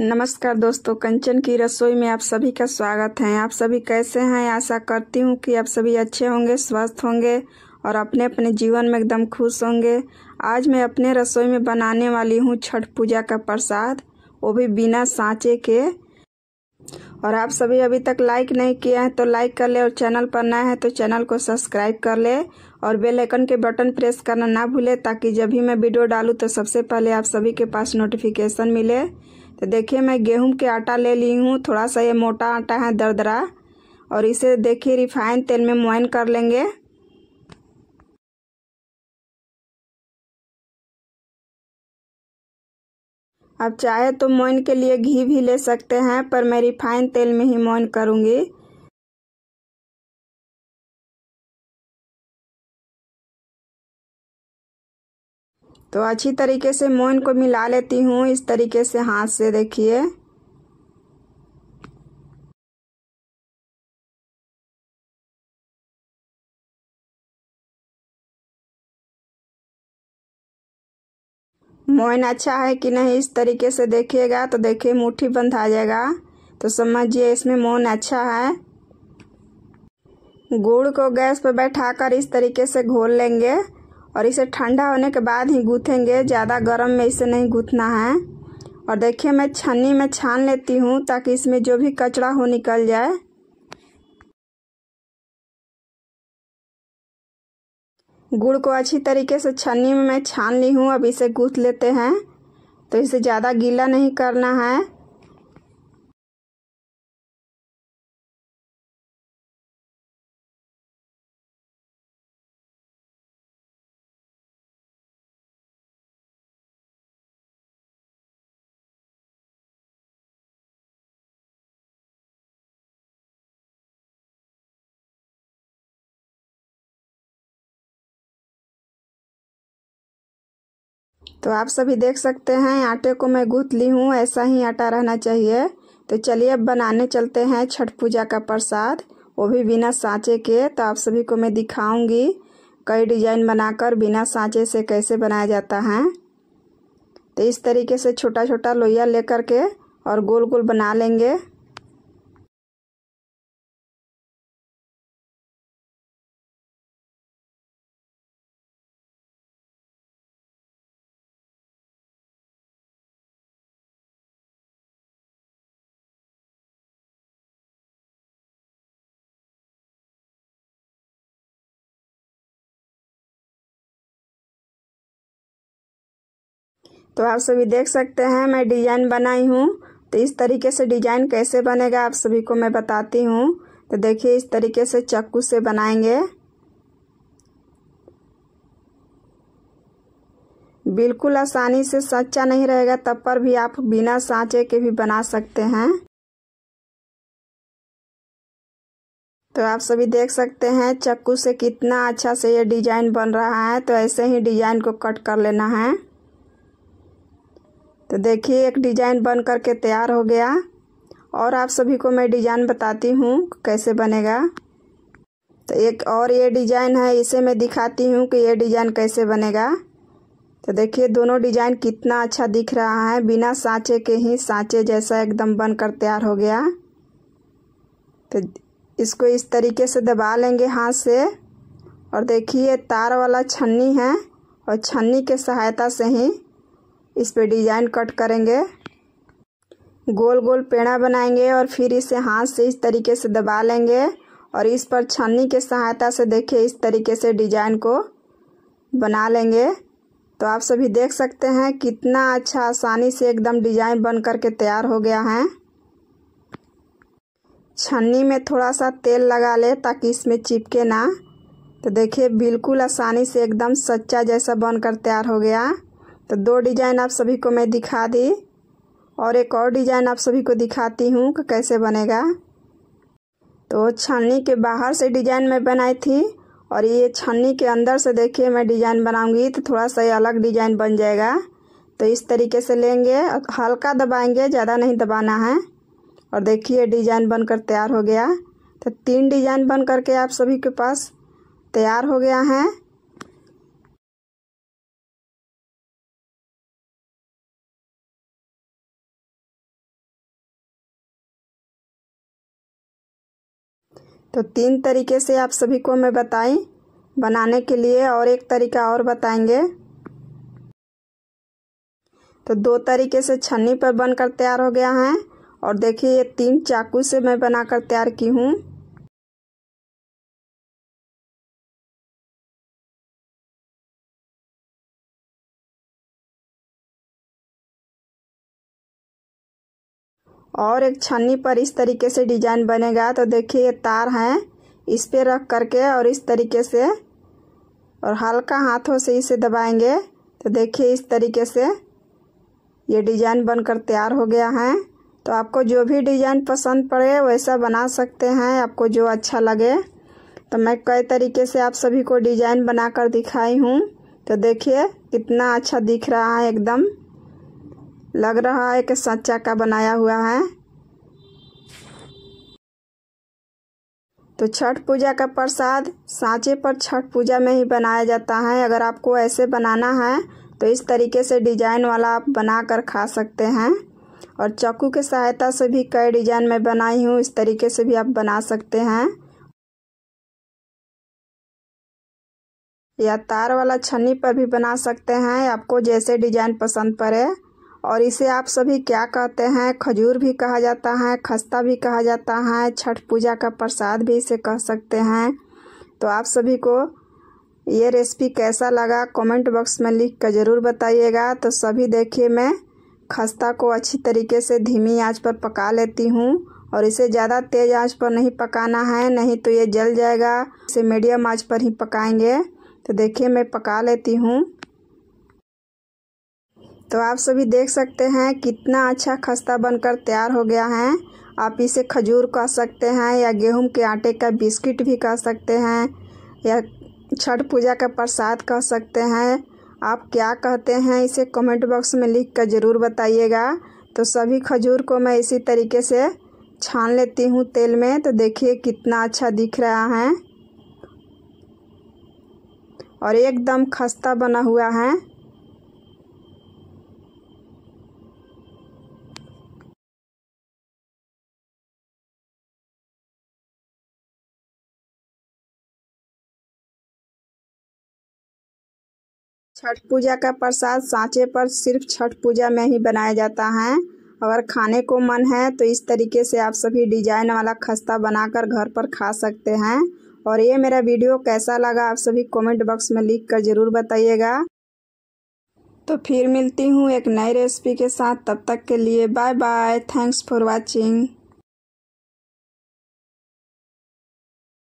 नमस्कार दोस्तों कंचन की रसोई में आप सभी का स्वागत है आप सभी कैसे हैं आशा करती हूँ कि आप सभी अच्छे होंगे स्वस्थ होंगे और अपने अपने जीवन में एकदम खुश होंगे आज मैं अपने रसोई में बनाने वाली हूँ छठ पूजा का प्रसाद वो भी बिना सांचे के और आप सभी अभी तक लाइक नहीं किया है तो लाइक कर ले और चैनल पर नए है तो चैनल को सब्सक्राइब कर ले और बेल आइकन के बटन प्रेस करना ना भूले ताकि जब भी मैं वीडियो डालूँ तो सबसे पहले आप सभी के पास नोटिफिकेशन मिले तो देखिए मैं गेहूं के आटा ले ली हूँ थोड़ा सा ये मोटा आटा है दरदरा और इसे देखिए रिफाइन तेल में मोइन कर लेंगे आप चाहे तो मोइन के लिए घी भी ले सकते हैं पर मैं रिफाइन तेल में ही मोइन करूँगी तो अच्छी तरीके से मोइन को मिला लेती हूँ इस तरीके से हाथ से देखिए मोइन अच्छा है कि नहीं इस तरीके से देखिएगा तो देखिए मुट्ठी बंद आ जाएगा तो समझिए इसमें मोइन अच्छा है गुड़ को गैस पर बैठाकर इस तरीके से घोल लेंगे और इसे ठंडा होने के बाद ही गूँथेंगे ज़्यादा गर्म में इसे नहीं गूँथना है और देखिए मैं छन्नी में छान लेती हूँ ताकि इसमें जो भी कचरा हो निकल जाए गुड़ को अच्छी तरीके से छन्नी में मैं छान ली हूँ अब इसे गूँथ लेते हैं तो इसे ज़्यादा गीला नहीं करना है तो आप सभी देख सकते हैं आटे को मैं गूँथ ली हूँ ऐसा ही आटा रहना चाहिए तो चलिए अब बनाने चलते हैं छठ पूजा का प्रसाद वो भी बिना सांचे के तो आप सभी को मैं दिखाऊंगी कई डिजाइन बनाकर बिना सांचे से कैसे बनाया जाता है तो इस तरीके से छोटा छोटा लोहिया लेकर के और गोल गोल बना लेंगे तो आप सभी देख सकते हैं मैं डिजाइन बनाई हूँ तो इस तरीके से डिजाइन कैसे बनेगा आप सभी को मैं बताती हूँ तो देखिए इस तरीके से चक्कू से बनाएंगे बिल्कुल आसानी से सच्चा नहीं रहेगा तब पर भी आप बिना सांचे के भी बना सकते हैं तो आप सभी देख सकते हैं चक्कू से कितना अच्छा से ये डिजाइन बन रहा है तो ऐसे ही डिजाइन को कट कर लेना है तो देखिए एक डिजाइन बन कर के तैयार हो गया और आप सभी को मैं डिजाइन बताती हूँ कैसे बनेगा तो एक और ये डिजाइन है इसे मैं दिखाती हूँ कि ये डिजाइन कैसे बनेगा तो देखिए दोनों डिजाइन कितना अच्छा दिख रहा है बिना सांचे के ही सांचे जैसा एकदम बनकर तैयार हो गया तो इसको इस तरीके से दबा लेंगे हाथ से और देखिए तार वाला छन्नी है और छन्नी के सहायता से ही इस पे डिजाइन कट करेंगे गोल गोल पेड़ा बनाएंगे और फिर इसे हाथ से इस तरीके से दबा लेंगे और इस पर छन्नी के सहायता से देखिए इस तरीके से डिजाइन को बना लेंगे तो आप सभी देख सकते हैं कितना अच्छा आसानी से एकदम डिजाइन बन करके तैयार हो गया है छन्नी में थोड़ा सा तेल लगा ले ताकि इसमें चिपके ना तो देखिए बिल्कुल आसानी से एकदम सच्चा जैसा बनकर तैयार हो गया तो दो डिजाइन आप सभी को मैं दिखा दी और एक और डिजाइन आप सभी को दिखाती हूँ कि कैसे बनेगा तो छन्नी के बाहर से डिजाइन मैं बनाई थी और ये छन्नी के अंदर से देखिए मैं डिजाइन बनाऊंगी तो थोड़ा सा ये अलग डिजाइन बन जाएगा तो इस तरीके से लेंगे हल्का दबाएंगे ज़्यादा नहीं दबाना है और देखिए डिजाइन बनकर तैयार हो गया तो तीन डिजाइन बन करके आप सभी के पास तैयार हो गया है तो तीन तरीके से आप सभी को मैं बताई बनाने के लिए और एक तरीका और बताएंगे तो दो तरीके से छन्नी पर बनकर तैयार हो गया है और देखिए ये तीन चाकू से मैं बनाकर तैयार की हूँ और एक छन्नी पर इस तरीके से डिजाइन बनेगा तो देखिए ये तार हैं इस पे रख करके और इस तरीके से और हल्का हाथों से इसे दबाएंगे तो देखिए इस तरीके से ये डिजाइन बनकर तैयार हो गया है तो आपको जो भी डिजाइन पसंद पड़े वैसा बना सकते हैं आपको जो अच्छा लगे तो मैं कई तरीके से आप सभी को डिजाइन बनाकर दिखाई हूँ तो देखिए कितना अच्छा दिख रहा है एकदम लग रहा है कि सच्चा का बनाया हुआ है तो छठ पूजा का प्रसाद सांचे पर छठ पूजा में ही बनाया जाता है अगर आपको ऐसे बनाना है तो इस तरीके से डिजाइन वाला आप बना कर खा सकते हैं और चाकू के सहायता से भी कई डिजाइन में बनाई हूँ इस तरीके से भी आप बना सकते हैं या तार वाला छन्नी पर भी बना सकते हैं आपको जैसे डिजाइन पसंद पड़े और इसे आप सभी क्या कहते हैं खजूर भी कहा जाता है खस्ता भी कहा जाता है छठ पूजा का प्रसाद भी इसे कह सकते हैं तो आप सभी को ये रेसिपी कैसा लगा कमेंट बॉक्स में लिख कर ज़रूर बताइएगा तो सभी देखिए मैं खस्ता को अच्छी तरीके से धीमी आंच पर पका लेती हूँ और इसे ज़्यादा तेज़ आंच पर नहीं पकाना है नहीं तो ये जल जाएगा इसे मीडियम आंच पर ही पकाएंगे तो देखिए मैं पका लेती हूँ तो आप सभी देख सकते हैं कितना अच्छा खस्ता बनकर तैयार हो गया है आप इसे खजूर कह सकते हैं या गेहूं के आटे का बिस्किट भी कह सकते हैं या छठ पूजा का प्रसाद कह सकते हैं आप क्या कहते हैं इसे कमेंट बॉक्स में लिख कर ज़रूर बताइएगा तो सभी खजूर को मैं इसी तरीके से छान लेती हूँ तेल में तो देखिए कितना अच्छा दिख रहा है और एकदम खस्ता बना हुआ है छठ पूजा का प्रसाद सांचे पर सिर्फ छठ पूजा में ही बनाया जाता है अगर खाने को मन है तो इस तरीके से आप सभी डिजाइन वाला खस्ता बनाकर घर पर खा सकते हैं और ये मेरा वीडियो कैसा लगा आप सभी कमेंट बॉक्स में लिख कर ज़रूर बताइएगा तो फिर मिलती हूँ एक नई रेसिपी के साथ तब तक के लिए bye bye thanks for watching